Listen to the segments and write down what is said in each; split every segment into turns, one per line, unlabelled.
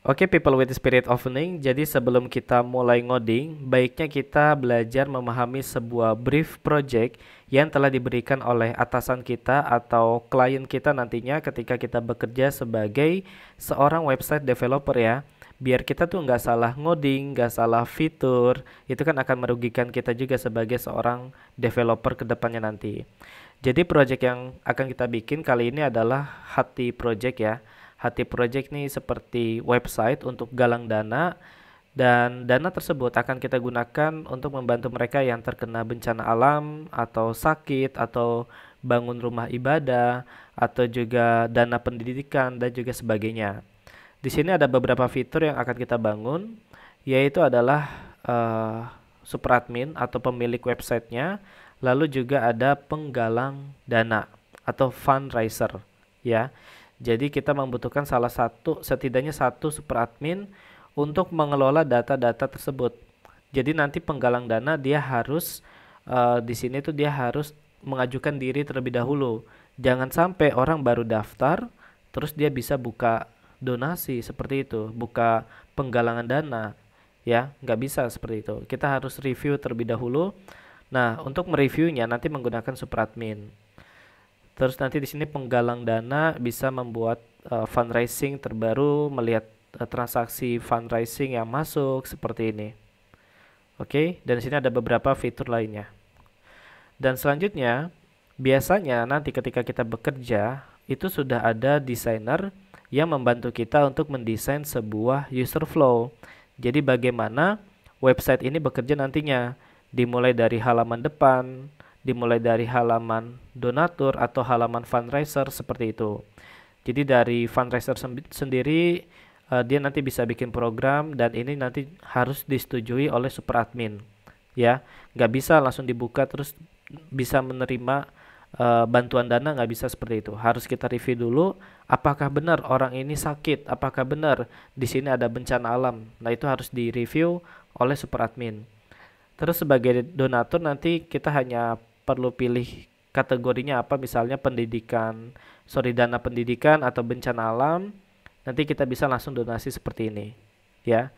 Oke, okay, people with the spirit opening. Jadi sebelum kita mulai ngoding, baiknya kita belajar memahami sebuah brief project yang telah diberikan oleh atasan kita atau klien kita nantinya ketika kita bekerja sebagai seorang website developer ya. Biar kita tuh nggak salah ngoding, nggak salah fitur, itu kan akan merugikan kita juga sebagai seorang developer ke depannya nanti. Jadi project yang akan kita bikin kali ini adalah hati project ya. Hati Project ini seperti website untuk galang dana dan dana tersebut akan kita gunakan untuk membantu mereka yang terkena bencana alam atau sakit atau bangun rumah ibadah atau juga dana pendidikan dan juga sebagainya. Di sini ada beberapa fitur yang akan kita bangun yaitu adalah uh, eh, super admin atau pemilik websitenya lalu juga ada penggalang dana atau fundraiser ya. Jadi kita membutuhkan salah satu setidaknya satu super admin untuk mengelola data-data tersebut. Jadi nanti penggalang dana dia harus uh, di sini tuh dia harus mengajukan diri terlebih dahulu. Jangan sampai orang baru daftar terus dia bisa buka donasi seperti itu, buka penggalangan dana ya, nggak bisa seperti itu. Kita harus review terlebih dahulu. Nah, untuk mereviewnya nanti menggunakan super admin. Terus nanti di sini penggalang dana bisa membuat uh, fundraising terbaru melihat uh, transaksi fundraising yang masuk seperti ini. Oke, okay? dan di sini ada beberapa fitur lainnya. Dan selanjutnya, biasanya nanti ketika kita bekerja itu sudah ada desainer yang membantu kita untuk mendesain sebuah user flow. Jadi bagaimana website ini bekerja nantinya, dimulai dari halaman depan, dimulai dari halaman donatur atau halaman fundraiser seperti itu. Jadi dari fundraiser sendiri uh, dia nanti bisa bikin program dan ini nanti harus disetujui oleh super admin ya nggak bisa langsung dibuka terus bisa menerima uh, bantuan dana nggak bisa seperti itu harus kita review dulu apakah benar orang ini sakit apakah benar di sini ada bencana alam nah itu harus direview oleh super admin terus sebagai donatur nanti kita hanya perlu pilih kategorinya apa misalnya pendidikan sorry dana pendidikan atau bencana alam nanti kita bisa langsung donasi seperti ini ya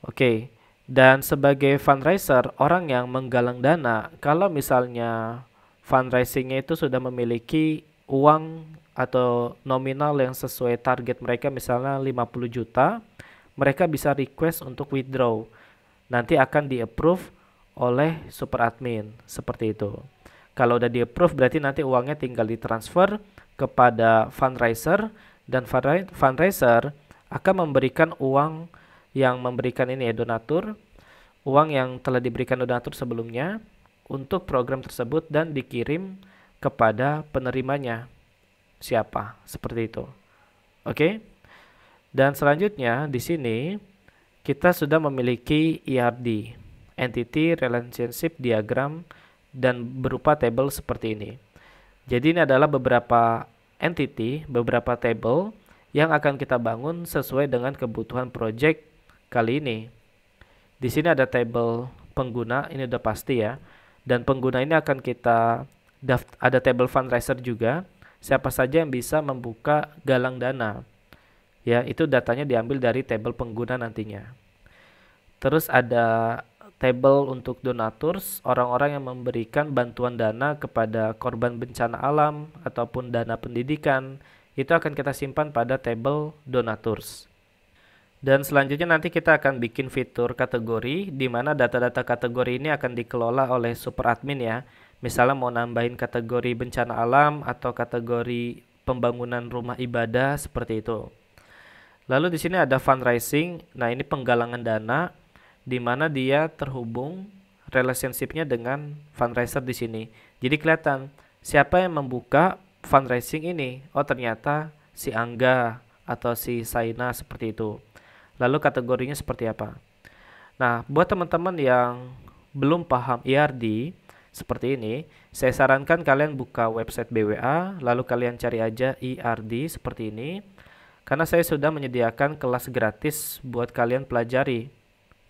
oke dan sebagai fundraiser orang yang menggalang dana kalau misalnya fundraisingnya itu sudah memiliki uang atau nominal yang sesuai target mereka misalnya 50 juta mereka bisa request untuk withdraw nanti akan di approve oleh super admin seperti itu. Kalau udah di approve berarti nanti uangnya tinggal ditransfer kepada fundraiser dan fundraiser akan memberikan uang yang memberikan ini ya donatur uang yang telah diberikan donatur sebelumnya untuk program tersebut dan dikirim kepada penerimanya siapa seperti itu. Oke. Okay? Dan selanjutnya di sini kita sudah memiliki IRD. E entity relationship diagram dan berupa table seperti ini. Jadi ini adalah beberapa entity, beberapa table yang akan kita bangun sesuai dengan kebutuhan project kali ini. Di sini ada table pengguna, ini udah pasti ya. Dan pengguna ini akan kita ada table fundraiser juga. Siapa saja yang bisa membuka galang dana. Ya, itu datanya diambil dari table pengguna nantinya. Terus ada table untuk donators, orang-orang yang memberikan bantuan dana kepada korban bencana alam ataupun dana pendidikan, itu akan kita simpan pada table donators. Dan selanjutnya nanti kita akan bikin fitur kategori di mana data-data kategori ini akan dikelola oleh super admin ya. Misalnya mau nambahin kategori bencana alam atau kategori pembangunan rumah ibadah seperti itu. Lalu di sini ada fundraising. Nah, ini penggalangan dana di mana dia terhubung relationshipnya dengan fundraiser di sini. Jadi kelihatan siapa yang membuka fundraising ini. Oh ternyata si Angga atau si Saina seperti itu. Lalu kategorinya seperti apa? Nah, buat teman-teman yang belum paham ERD seperti ini, saya sarankan kalian buka website BWA, lalu kalian cari aja ERD seperti ini. Karena saya sudah menyediakan kelas gratis buat kalian pelajari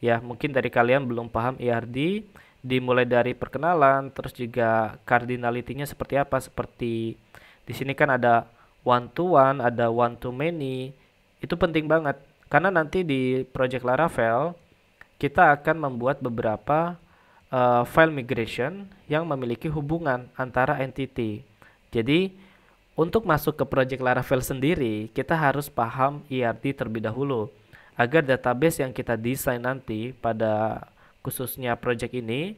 ya mungkin dari kalian belum paham ERD iya dimulai dari perkenalan terus juga cardinality-nya seperti apa seperti di sini kan ada one to one ada one to many itu penting banget karena nanti di project Laravel kita akan membuat beberapa uh, file migration yang memiliki hubungan antara entity jadi untuk masuk ke project Laravel sendiri kita harus paham ERD iya terlebih dahulu agar database yang kita desain nanti pada khususnya project ini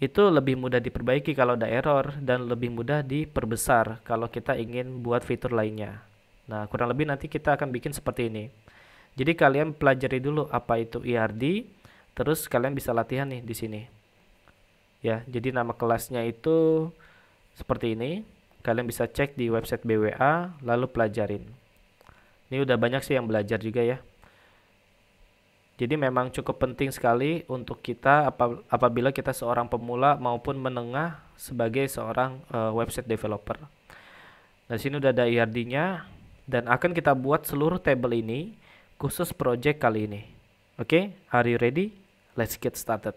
itu lebih mudah diperbaiki kalau ada error dan lebih mudah diperbesar kalau kita ingin buat fitur lainnya. Nah, kurang lebih nanti kita akan bikin seperti ini. Jadi kalian pelajari dulu apa itu ERD, terus kalian bisa latihan nih di sini. Ya, jadi nama kelasnya itu seperti ini. Kalian bisa cek di website BWA lalu pelajarin. Ini udah banyak sih yang belajar juga ya. Jadi memang cukup penting sekali untuk kita apabila kita seorang pemula maupun menengah sebagai seorang uh, website developer. Nah, sini udah ada IRD-nya dan akan kita buat seluruh table ini khusus project kali ini. Oke, okay, are you ready? Let's get started.